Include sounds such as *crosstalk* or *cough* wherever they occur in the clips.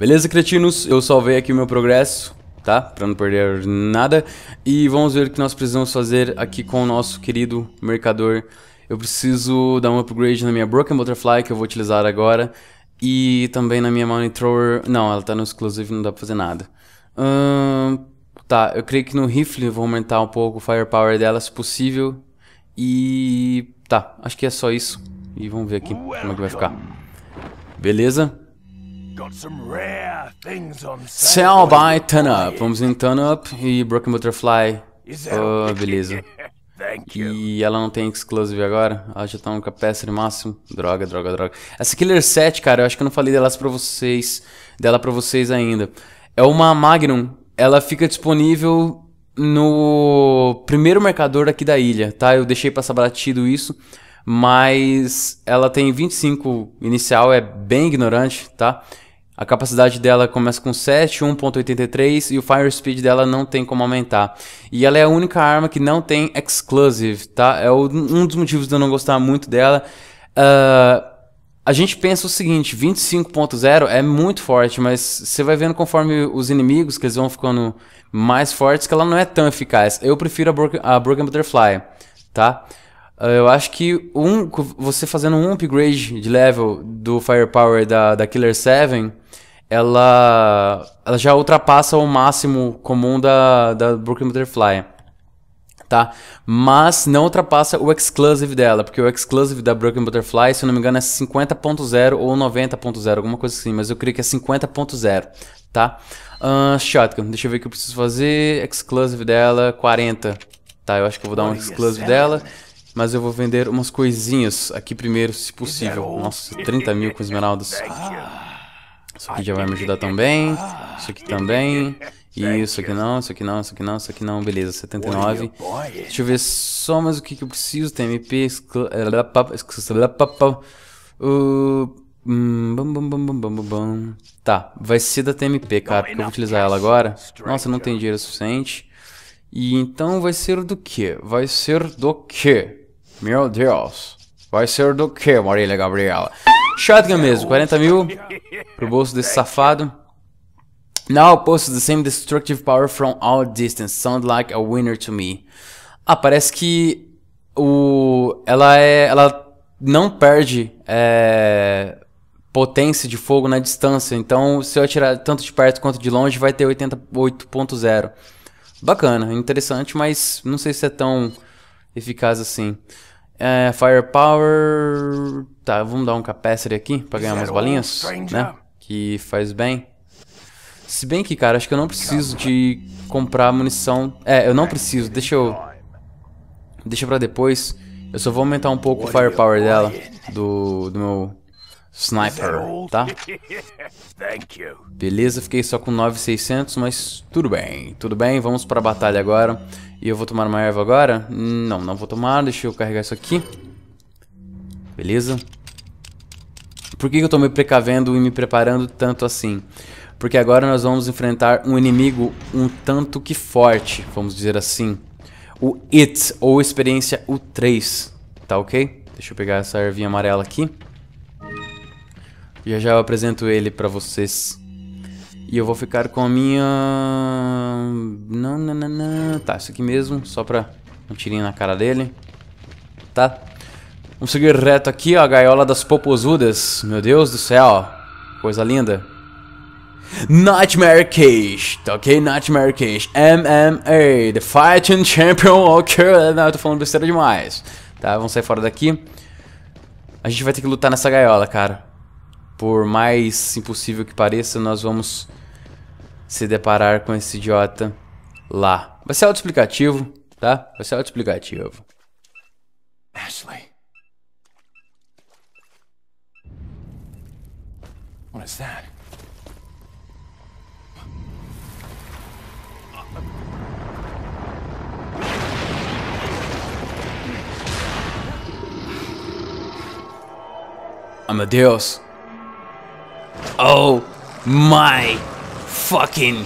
Beleza, cretinos? Eu salvei aqui o meu progresso, tá? Pra não perder nada. E vamos ver o que nós precisamos fazer aqui com o nosso querido mercador. Eu preciso dar um upgrade na minha Broken Butterfly, que eu vou utilizar agora. E também na minha Money Thrower. Não, ela tá no exclusivo, não dá pra fazer nada. Hum, tá, eu creio que no rifle eu vou aumentar um pouco o firepower dela, se possível. E... tá, acho que é só isso. E vamos ver aqui como é que vai ficar. Beleza? Sell by Turn Up. Vamos em Turn Up e Broken Butterfly. Oh, beleza. *laughs* E ela não tem exclusive agora? Ela já tá no capacidade máximo? Droga, droga, droga. Essa Killer 7, cara, eu acho que eu não falei delas pra vocês, dela pra vocês ainda. É uma Magnum. Ela fica disponível no primeiro mercador aqui da ilha, tá? Eu deixei passar batido isso, mas ela tem 25 inicial, é bem ignorante, tá? A capacidade dela começa com 7, 1.83 e o fire speed dela não tem como aumentar. E ela é a única arma que não tem exclusive, tá? É um dos motivos de eu não gostar muito dela. Uh, a gente pensa o seguinte, 25.0 é muito forte, mas você vai vendo conforme os inimigos, que eles vão ficando mais fortes, que ela não é tão eficaz. Eu prefiro a, Bro a Broken Butterfly, tá? Ah, eu acho que um, você fazendo um upgrade de level do Firepower da, da Killer 7, ela, ela já ultrapassa o máximo comum da, da Brooklyn Butterfly. Tá? Mas não ultrapassa o exclusive dela, porque o exclusive da broken Butterfly, se eu não me engano, é 50.0 ou 90.0, alguma coisa assim, mas eu creio que é 50.0, tá? Uh, shotgun, deixa eu ver o que eu preciso fazer. Exclusive dela, 40. Tá, eu acho que eu vou dar um exclusive dela. Mas eu vou vender umas coisinhas aqui primeiro, se é possível. Nossa, 30 mil com esmeraldas. Ah. *laughs* Isso aqui já vai me ajudar também. Isso aqui também. e Isso aqui não, isso aqui não, isso aqui não, isso aqui não. Beleza, 79. Deixa eu ver só mais o que, que eu preciso. TMP. É, hum, bum tá, vai ser da TMP, cara, porque eu vou utilizar ela agora. Nossa, não tem dinheiro suficiente. E então vai ser do que? Vai ser do que? Meu Deus. Vai ser do que, Marília Gabriela? Shotgun mesmo, 40 mil pro bolso desse safado. Now posts the same destructive power from all distance. Sound like a winner to me. Ah, parece que o ela é ela não perde é, potência de fogo na distância. Então, se eu atirar tanto de perto quanto de longe, vai ter 88.0. Bacana, interessante, mas não sei se é tão eficaz assim. É, firepower tá, vamos dar um capacity aqui pra ganhar umas bolinhas, né? Que faz bem. Se bem que, cara, acho que eu não preciso de comprar munição. É, eu não preciso, deixa eu... Deixa pra depois. Eu só vou aumentar um pouco o firepower dela, do, do meu sniper, tá? *laughs* Beleza, fiquei só com 9,600, mas tudo bem, tudo bem, vamos pra batalha agora. E eu vou tomar uma erva agora? Não, não vou tomar, deixa eu carregar isso aqui. Beleza. Por que eu estou me precavendo e me preparando tanto assim? Porque agora nós vamos enfrentar um inimigo um tanto que forte, vamos dizer assim. O It, ou experiência U3, tá ok? Deixa eu pegar essa ervinha amarela aqui. Já já eu apresento ele pra vocês. E eu vou ficar com a minha... Não, não, não, não. Tá, isso aqui mesmo, só pra um tirinho na cara dele. Tá? Vamos seguir reto aqui, ó. A gaiola das popozudas. Meu Deus do céu. Coisa linda. Nightmare Cage, tá ok? Nightmare Cage, MMA, The Fighting Champion, ok? Não, eu tô falando besteira demais. Tá, vamos sair fora daqui. A gente vai ter que lutar nessa gaiola, cara. Por mais impossível que pareça, nós vamos se deparar com esse idiota lá. Vai ser auto-explicativo, tá? Vai ser auto-explicativo. Ashley. What is that? Oh meu Deus. Oh my fucking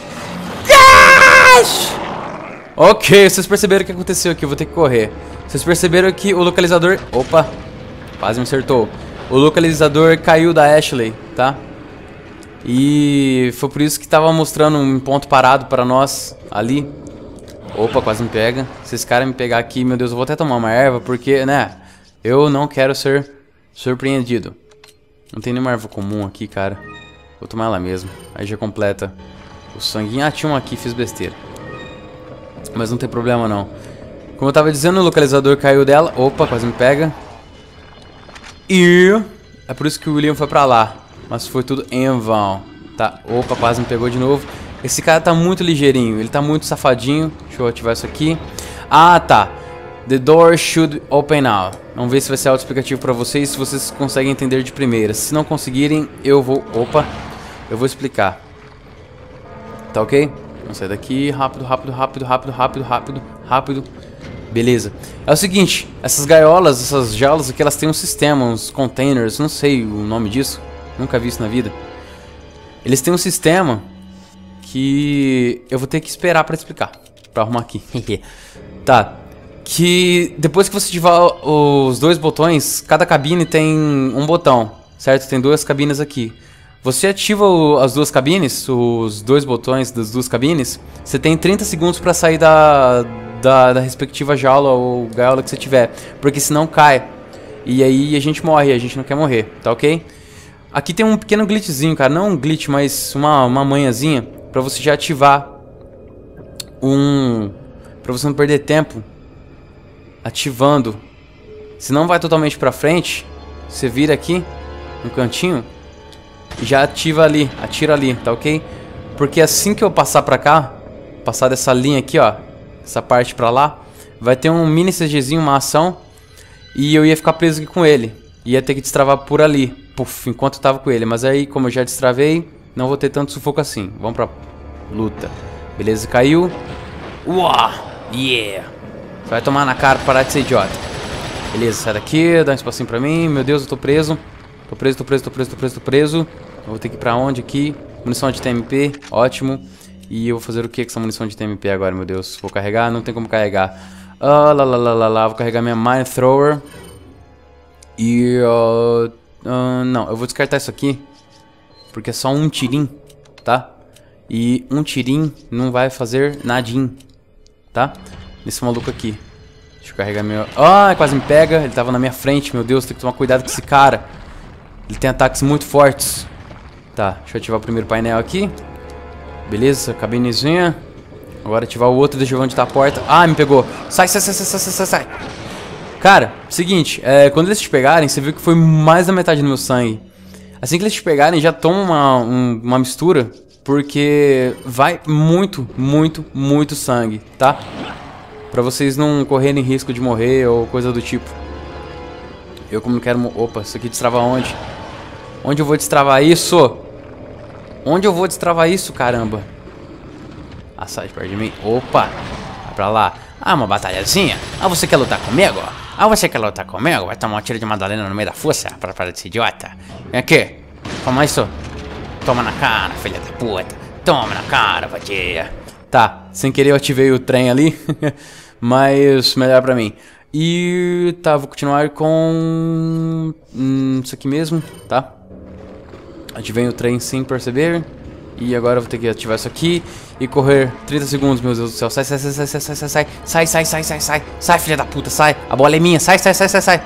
gosh! Ok, vocês perceberam o que aconteceu aqui, eu vou ter que correr. Vocês perceberam que o localizador... Opa, quase me acertou. O localizador caiu da Ashley, tá? E foi por isso que tava mostrando um ponto parado para nós ali. Opa, quase me pega. Se esse cara me pegar aqui, meu Deus, eu vou até tomar uma erva, porque, né, eu não quero ser surpreendido. Não tem nenhuma erva comum aqui, cara. Vou tomar ela mesmo. Aí já completa o sanguinho. Ah, tinha um aqui, fiz besteira. Mas não tem problema, não. Como eu tava dizendo, o localizador caiu dela. Opa, quase me pega. E... É por isso que o William foi pra lá. Mas foi tudo em vão. Tá, opa, quase me pegou de novo. Esse cara tá muito ligeirinho, ele tá muito safadinho. Deixa eu ativar isso aqui. Ah, tá. The door should open now. Vamos ver se vai ser auto-explicativo pra vocês, se vocês conseguem entender de primeira. Se não conseguirem, eu vou... Opa, eu vou explicar. Tá ok? Vamos sair daqui. Rápido, rápido, rápido, rápido, rápido, rápido, rápido. Beleza. É o seguinte, essas gaiolas, essas jaulas aqui, elas têm um sistema, uns containers, não sei o nome disso. Nunca vi isso na vida. Eles têm um sistema que eu vou ter que esperar para explicar, para arrumar aqui. *laughs* tá. Que depois que você ativar os dois botões, cada cabine tem um botão, certo? Tem duas cabines aqui. Você ativa o, as duas cabines, os dois botões das duas cabines, você tem 30 segundos para sair da, da, da, respectiva jaula ou gaiola que você tiver, porque senão cai. E aí a gente morre, a gente não quer morrer, tá ok? Aqui tem um pequeno glitchzinho, cara. Não um glitch, mas uma, uma manhãzinha. Pra você já ativar um... Pra você não perder tempo ativando. Se não vai totalmente pra frente, você vira aqui, no cantinho, e já ativa ali, atira ali, tá ok? Porque assim que eu passar pra cá, passar dessa linha aqui, ó, essa parte pra lá, vai ter um mini CGzinho, uma ação, e eu ia ficar preso aqui com ele ia ter que destravar por ali, puff, enquanto eu tava com ele. Mas aí, como eu já destravei, não vou ter tanto sufoco assim. Vamos pra luta. Beleza, caiu. Uau, yeah. Você vai tomar na cara, parar de ser idiota. Beleza, sai daqui, dá um espacinho pra mim. Meu Deus, eu tô preso. Tô preso, tô preso, tô preso, tô preso, tô preso. Eu vou ter que ir pra onde aqui? Munição de TMP, ótimo. E eu vou fazer o que com essa munição de TMP agora, meu Deus? Vou carregar? Não tem como carregar. Ah, lá, lá, lá, lá, lá. Vou carregar minha Mine Thrower. E... Uh, uh, não, eu vou descartar isso aqui. Porque é só um tirim, tá? E um tirim não vai fazer nadinho, tá? Nesse maluco aqui. Deixa eu carregar meu... Ah, quase me pega. Ele tava na minha frente. Meu Deus, tem que tomar cuidado com esse cara. Ele tem ataques muito fortes. Tá, deixa eu ativar o primeiro painel aqui. Beleza, cabinezinha. Agora ativar o outro, deixa eu ver onde tá a porta. Ah, me pegou. Sai, sai, sai, sai, sai, sai, sai. Cara, seguinte, é, quando eles te pegarem, você viu que foi mais da metade do meu sangue. Assim que eles te pegarem, já toma uma, um, uma mistura, porque vai muito, muito, muito sangue, tá? Pra vocês não correrem risco de morrer ou coisa do tipo. Eu como não quero... Opa, isso aqui destrava onde? Onde eu vou destravar isso? Onde eu vou destravar isso, caramba? A de perto de mim. Opa, vai pra lá. Ah, uma batalhazinha? Ah, você quer lutar comigo? Ah, você quer lutar comigo? Vai tomar um tiro de Madalena no meio da força pra parar desse idiota. Vem aqui. Toma isso. Toma na cara, filha da puta. Toma na cara, vadia. Tá, sem querer eu ativei o trem ali. mas melhor pra mim. E tá, vou continuar com hum, isso aqui mesmo, tá? Ativei o trem sem perceber. E agora eu vou ter que ativar isso aqui e correr 30 segundos, meu Deus do céu. Sai, sai, sai, sai, sai, sai, sai, sai, sai, sai, sai, sai, sai, sai, filha da puta, sai. A bola é minha, sai, sai, sai, sai, sai.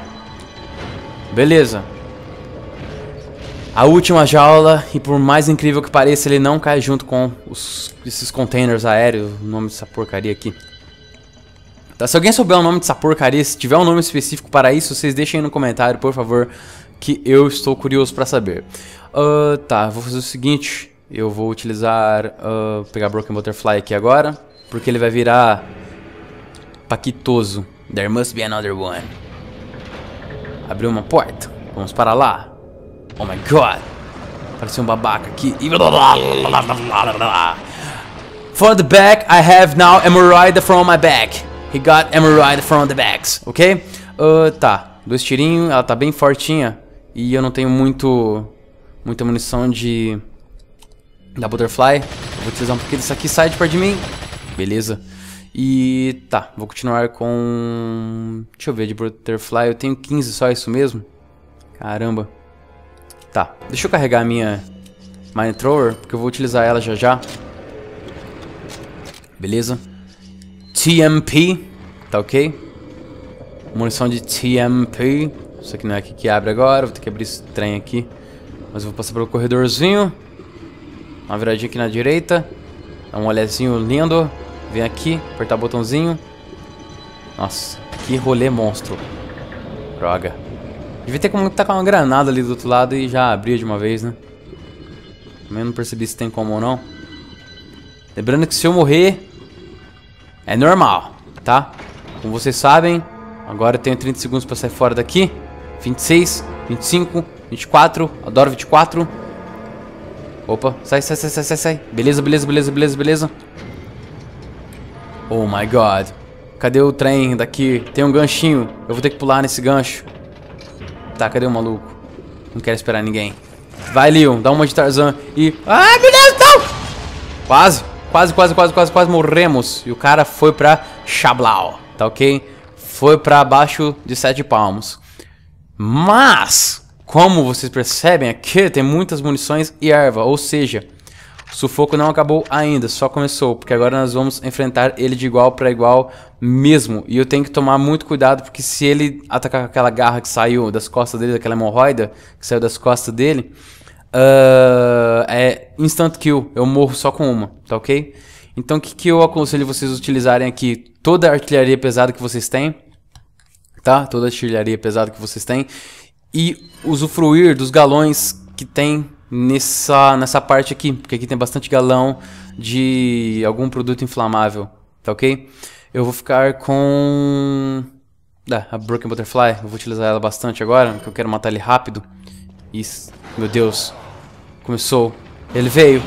Beleza. A última jaula, e por mais incrível que pareça, ele não cai junto com os, esses containers aéreos, o nome dessa porcaria aqui. Tá, se alguém souber o nome dessa porcaria, se tiver um nome específico para isso, vocês deixem aí no comentário, por favor, que eu estou curioso para saber. Uh, tá, vou fazer o seguinte, eu vou utilizar... Uh, pegar Broken Butterfly aqui agora. Porque ele vai virar... Paquitoso. There must be another one. Abriu uma porta. Vamos para lá. Oh my god. Pareceu um babaca aqui. For the back, I have now hemorrhoid from my back. He got hemorrhoid from the backs, ok? Uh, tá. Dois tirinhos, ela tá bem fortinha. E eu não tenho muito... Muita munição de da Butterfly. Eu vou utilizar um pouquinho disso aqui, sai de perto de mim. Beleza. E tá, vou continuar com... Deixa eu ver, de Butterfly eu tenho 15 só, é isso mesmo? Caramba. Tá, deixa eu carregar a minha Mine Thrower, porque eu vou utilizar ela já já. Beleza. TMP, tá ok? Munição de TMP. Isso aqui não é aqui que abre agora, vou ter que abrir esse trem aqui. Mas eu vou passar pelo corredorzinho. Uma viradinha aqui na direita. Dá um olhezinho lindo. Vem aqui, apertar o botãozinho. Nossa, que rolê monstro. Droga. Devia ter como tacar tá uma granada ali do outro lado e já abrir de uma vez, né? Também não percebi se tem como ou não. Lembrando que se eu morrer, é normal, tá? Como vocês sabem, agora eu tenho 30 segundos pra sair fora daqui. 26, 25, 24, adoro 24. Opa, sai, sai, sai, sai, sai, Beleza, beleza, beleza, beleza, beleza. Oh my god. Cadê o trem daqui? Tem um ganchinho. Eu vou ter que pular nesse gancho. Tá, cadê o maluco? Não quero esperar ninguém. Vai, Leon, dá uma de Tarzan e... Ai, meu Deus, não! Quase, quase, quase, quase, quase, quase morremos. E o cara foi pra Xablau, tá ok? Foi pra abaixo de sete palmos. Mas... Como vocês percebem, aqui tem muitas munições e erva, ou seja, o sufoco não acabou ainda, só começou, porque agora nós vamos enfrentar ele de igual para igual mesmo. E eu tenho que tomar muito cuidado, porque se ele atacar aquela garra que saiu das costas dele, daquela hemorroida que saiu das costas dele, uh, é instant kill, eu morro só com uma, tá ok? Então o que, que eu aconselho vocês utilizarem aqui? Toda a artilharia pesada que vocês têm, tá? Toda a artilharia pesada que vocês têm e usufruir dos galões que tem nessa, nessa parte aqui, porque aqui tem bastante galão de algum produto inflamável, tá ok? Eu vou ficar com ah, a Broken Butterfly, eu vou utilizar ela bastante agora, porque eu quero matar ele rápido. Isso, meu Deus, começou, ele veio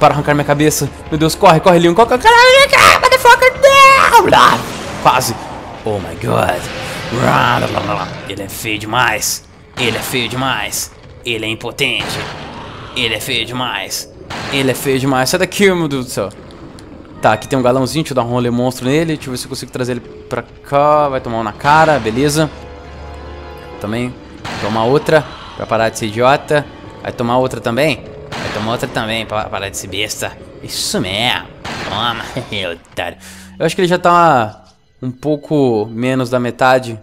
para arrancar minha cabeça, meu Deus, corre, corre, Leon, corre, caralho, motherfucker, não! Quase, oh my god, ele é feio demais. Ele é feio demais. Ele é impotente. Ele é feio demais. Ele é feio demais. Sai daqui, meu Deus do céu. Tá, aqui tem um galãozinho. Deixa eu dar um rolê monstro nele. Deixa eu ver se eu consigo trazer ele pra cá. Vai tomar um na cara. Beleza. Também. tomar outra. Pra parar de ser idiota. Vai tomar outra também. Vai tomar outra também. Pra parar de ser besta. Isso mesmo. Toma, *laughs* otário. Eu acho que ele já tá um pouco menos da metade.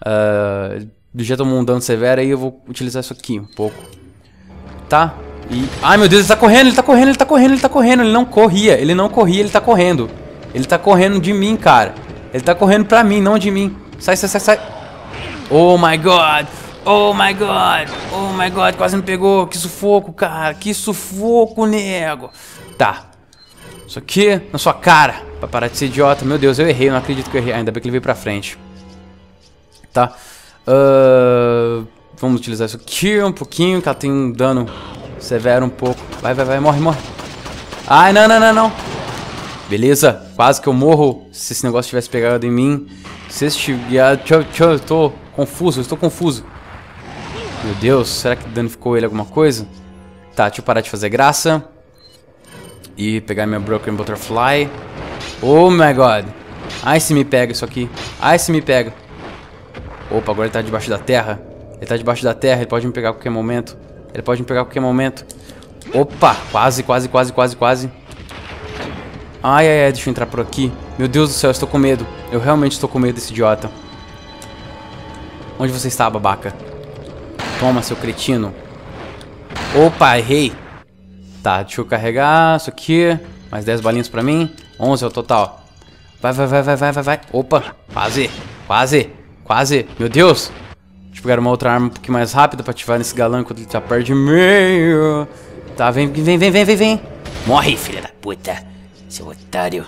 Uh, do já tomou um dano severo, aí eu vou utilizar isso aqui um pouco. Tá? E... Ai, meu Deus, ele tá correndo, ele tá correndo, ele tá correndo, ele tá correndo. Ele não corria, ele não corria, ele tá correndo. Ele tá correndo de mim, cara. Ele tá correndo pra mim, não de mim. Sai, sai, sai, sai. Oh, my God. Oh, my God. Oh, my God. Quase me pegou. Que sufoco, cara. Que sufoco, nego. Tá. Isso aqui na sua cara. Pra parar de ser idiota. Meu Deus, eu errei. Eu não acredito que eu errei. Ainda bem que ele veio pra frente. Tá. Uh, vamos utilizar isso aqui um pouquinho, que ela tem um dano severo um pouco. Vai, vai, vai, morre, morre. Ai, não, não, não, não. Beleza, quase que eu morro se esse negócio tivesse pegado em mim. Se esse tchau, Eu tô confuso, eu estou confuso. Meu Deus, será que danificou ele alguma coisa? Tá, deixa eu parar de fazer graça. E pegar minha Broken Butterfly. Oh my god. Ai, se me pega isso aqui. Ai, se me pega. Opa, agora ele tá debaixo da terra. Ele tá debaixo da terra, ele pode me pegar a qualquer momento. Ele pode me pegar a qualquer momento. Opa, quase, quase, quase, quase, quase. Ai, ai, ai, deixa eu entrar por aqui. Meu Deus do céu, eu estou com medo. Eu realmente estou com medo desse idiota. Onde você está, babaca? Toma, seu cretino. Opa, errei. Tá, deixa eu carregar isso aqui. Mais 10 balinhas pra mim. 11 é o total. Vai, vai, vai, vai, vai, vai, vai. Opa, quase, quase. Quase. Meu Deus. Deixa eu pegar uma outra arma um pouquinho mais rápida pra ativar nesse galã quando ele tá perto de mim. Tá, vem, vem, vem, vem, vem, vem. Morre, filha da puta. Seu otário.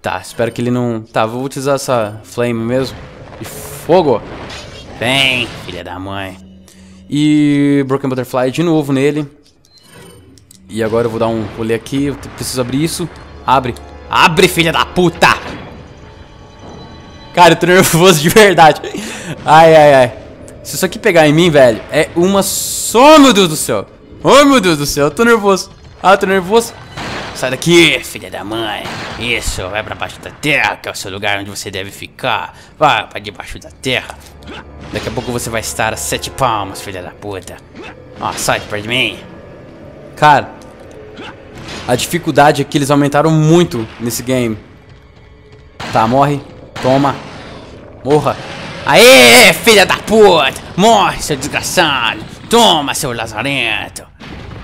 Tá, espero que ele não... Tá, vou utilizar essa flame mesmo. E fogo. Vem, filha da mãe. E Broken Butterfly de novo nele. E agora eu vou dar um rolê aqui. Eu preciso abrir isso. Abre. Abre, filha da puta! Cara, eu tô nervoso de verdade. Ai, ai, ai. Se isso aqui pegar em mim, velho, é uma só, meu Deus do céu. Oh, meu Deus do céu, eu tô nervoso. Ah, eu tô nervoso. Sai daqui, filha da mãe. Isso, vai pra baixo da terra, que é o seu lugar onde você deve ficar. Vai pra debaixo da terra. Daqui a pouco você vai estar a sete palmas, filha da puta. Ó, oh, sai de perto de mim. Cara, a dificuldade é que eles aumentaram muito nesse game. Tá, morre. Toma. Morra. Aê, filha da puta! Morre, seu desgraçado! Toma, seu lazarento!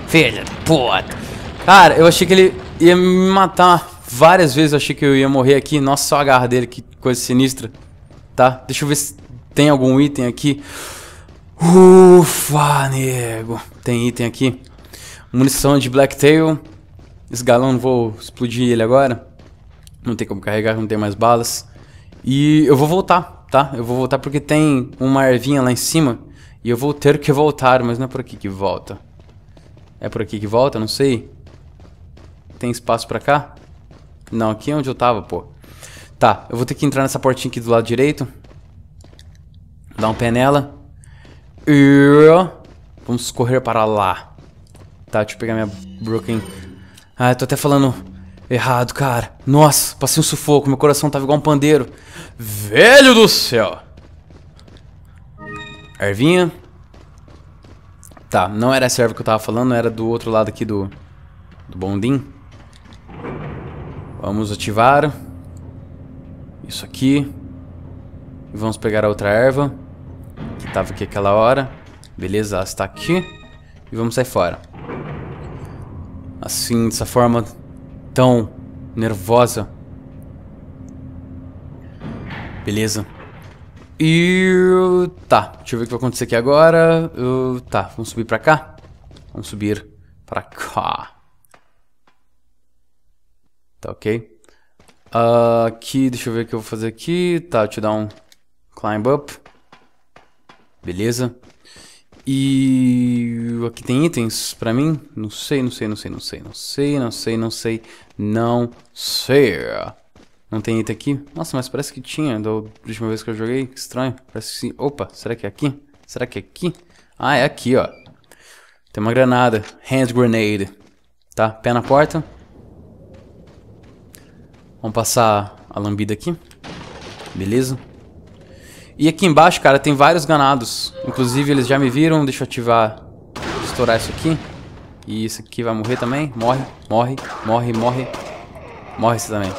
Filha da puta! Cara, eu achei que ele ia me matar várias vezes. Eu achei que eu ia morrer aqui. Nossa, só a garra dele, que coisa sinistra. Tá? Deixa eu ver se tem algum item aqui. Ufa, nego! Tem item aqui. Munição de Blacktail. Esse galão, vou explodir ele agora. Não tem como carregar, não tem mais balas. E eu vou voltar, tá? Eu vou voltar porque tem uma ervinha lá em cima. E eu vou ter que voltar, mas não é por aqui que volta. É por aqui que volta? Não sei. Tem espaço pra cá? Não, aqui é onde eu tava, pô. Tá, eu vou ter que entrar nessa portinha aqui do lado direito. Dar um pé nela. E... Vamos correr para lá. Tá, deixa eu pegar minha Brooklyn. Ah, eu tô até falando Errado, cara. Nossa, passei um sufoco. Meu coração tava igual um pandeiro. Velho do céu. Ervinha. Tá, não era essa erva que eu tava falando. Era do outro lado aqui do, do bondim. Vamos ativar. Isso aqui. E vamos pegar a outra erva. Que tava aqui aquela hora. Beleza, ela está aqui. E vamos sair fora. Assim, dessa forma tão nervosa. Beleza. E... tá, deixa eu ver o que vai acontecer aqui agora. Uh, tá, vamos subir pra cá. Vamos subir pra cá. Tá ok. Uh, aqui, deixa eu ver o que eu vou fazer aqui. Tá, deixa eu dar um climb up. Beleza. E aqui tem itens pra mim? Não sei, não sei, não sei, não sei, não sei, não sei, não sei, não sei. Não tem item aqui? Nossa, mas parece que tinha da última vez que eu joguei. Que estranho. Parece que sim. Opa, será que é aqui? Será que é aqui? Ah, é aqui, ó. Tem uma granada. Hand grenade. Tá, pé na porta. Vamos passar a lambida aqui. Beleza. E aqui embaixo, cara, tem vários ganados. Inclusive, eles já me viram. Deixa eu ativar... Estourar isso aqui. E isso aqui vai morrer também. Morre, morre, morre, morre. Morre esse também.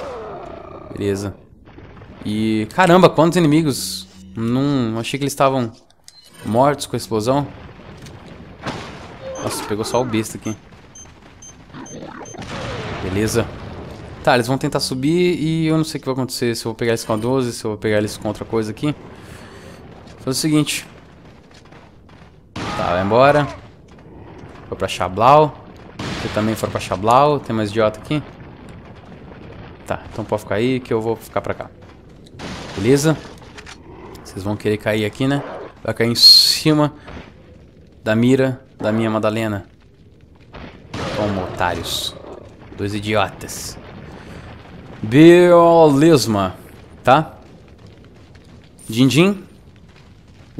Beleza. E... Caramba, quantos inimigos. Não... Achei que eles estavam mortos com a explosão. Nossa, pegou só o besta aqui. Beleza. Tá, eles vão tentar subir e eu não sei o que vai acontecer. Se eu vou pegar eles com a 12, se eu vou pegar eles com outra coisa aqui. Faz o seguinte. Tá, vai embora. Foi pra Xablau. Você também for pra Xablau. Tem mais idiota aqui? Tá, então pode ficar aí que eu vou ficar pra cá. Beleza? Vocês vão querer cair aqui, né? Vai cair em cima da mira da minha Madalena. Toma, otários. Dois idiotas. Biolisma, tá? Din-din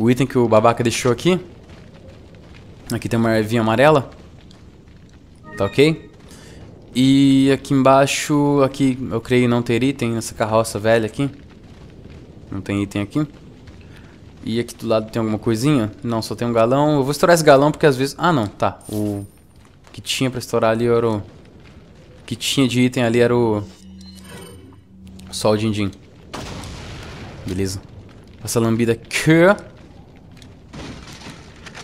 o item que o babaca deixou aqui. Aqui tem uma ervinha amarela. Tá ok? E aqui embaixo, aqui eu creio não ter item nessa carroça velha aqui. Não tem item aqui. E aqui do lado tem alguma coisinha? Não, só tem um galão. Eu vou estourar esse galão porque às vezes... Ah, não, tá. O que tinha pra estourar ali era o... o que tinha de item ali era o... Só o din-din. Beleza. Essa lambida aqui.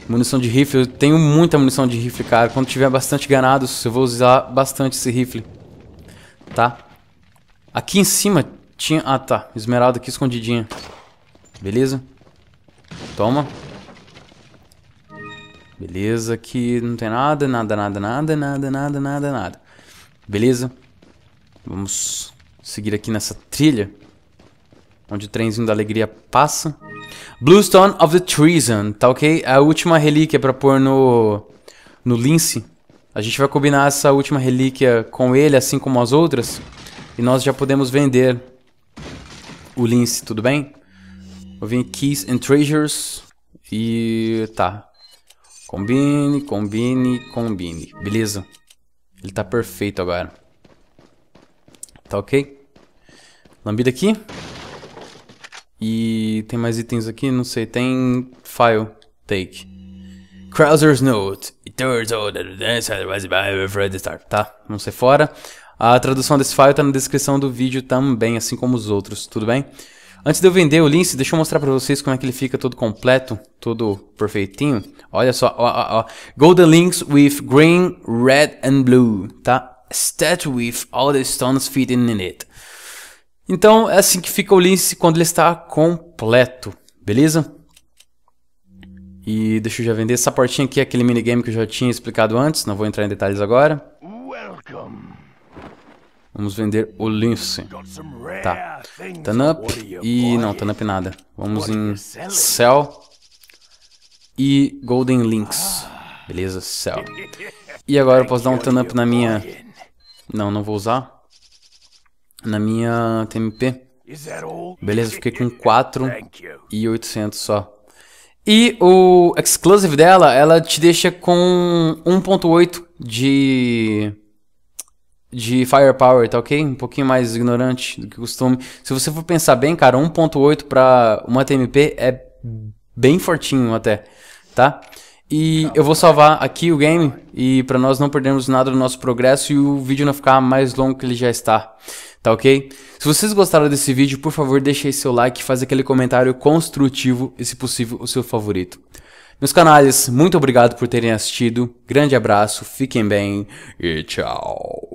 Munição de rifle, eu tenho muita munição de rifle, cara. Quando tiver bastante granados, eu vou usar bastante esse rifle. Tá? Aqui em cima tinha... Ah, tá. Esmeralda aqui escondidinha. Beleza? Toma. Beleza, aqui não tem nada, nada, nada, nada, nada, nada, nada, nada. Beleza? Vamos seguir aqui nessa trilha. Onde o trenzinho da alegria passa. Bluestone of the Treason, tá ok? É a última relíquia pra pôr no, no lince. A gente vai combinar essa última relíquia com ele, assim como as outras. E nós já podemos vender o lince, tudo bem? Vou vir em Keys and Treasures. E tá. Combine, combine, combine. Beleza. Ele tá perfeito agora. Tá ok? Lambida aqui. E tem mais itens aqui, não sei, tem file, take. Krauser's Note, it turns out that the dance by Fred Star. Tá, vamos ser fora. A tradução desse file tá na descrição do vídeo também, assim como os outros, tudo bem? Antes de eu vender o lince, deixa eu mostrar pra vocês como é que ele fica todo completo, todo perfeitinho. Olha só, ó, ó, ó. Golden links with green, red and blue, tá? Stat with all the stones fitting in it. Então é assim que fica o lince quando ele está completo, beleza? E deixa eu já vender essa portinha aqui, aquele minigame que eu já tinha explicado antes, não vou entrar em detalhes agora. Vamos vender o lince. Tá. Tanup e... não, Tanup nada. Vamos em Cell e Golden Links. Beleza, Cell. *laughs* E agora eu posso dar um Tanup na minha... Não, não vou usar na minha TMP. Beleza, fiquei com 4 e 800 só. E o exclusive dela, ela te deixa com 1.8 de de firepower, tá ok? Um pouquinho mais ignorante do que costume. Se você for pensar bem, cara, 1.8 para uma TMP é bem fortinho até, tá? E eu vou salvar aqui o game e para nós não perdermos nada do nosso progresso e o vídeo não ficar mais longo que ele já está tá ok? Se vocês gostaram desse vídeo, por favor, deixe aí seu like, faz aquele comentário construtivo e, se possível, o seu favorito. Meus canais, muito obrigado por terem assistido, grande abraço, fiquem bem e tchau!